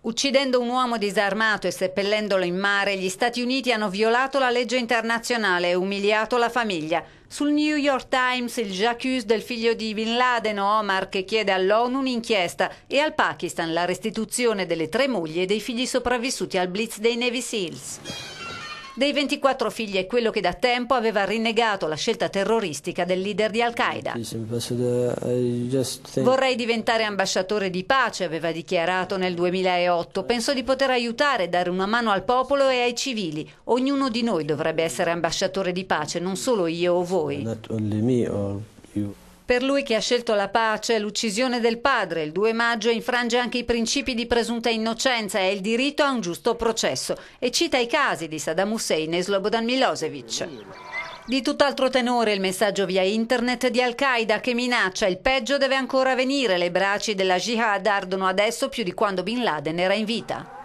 Uccidendo un uomo disarmato e seppellendolo in mare, gli Stati Uniti hanno violato la legge internazionale e umiliato la famiglia. Sul New York Times il j'accuse del figlio di Bin Laden, Omar, che chiede all'ONU un'inchiesta e al Pakistan la restituzione delle tre mogli e dei figli sopravvissuti al blitz dei Navy Seals. Dei 24 figli è quello che da tempo aveva rinnegato la scelta terroristica del leader di Al-Qaeda. Vorrei diventare ambasciatore di pace, aveva dichiarato nel 2008. Penso di poter aiutare, e dare una mano al popolo e ai civili. Ognuno di noi dovrebbe essere ambasciatore di pace, non solo io o voi. Per lui che ha scelto la pace, l'uccisione del padre il 2 maggio infrange anche i principi di presunta innocenza e il diritto a un giusto processo e cita i casi di Saddam Hussein e Slobodan Milosevic. Di tutt'altro tenore il messaggio via internet di Al-Qaeda che minaccia il peggio deve ancora venire, le braci della jihad ardono adesso più di quando Bin Laden era in vita.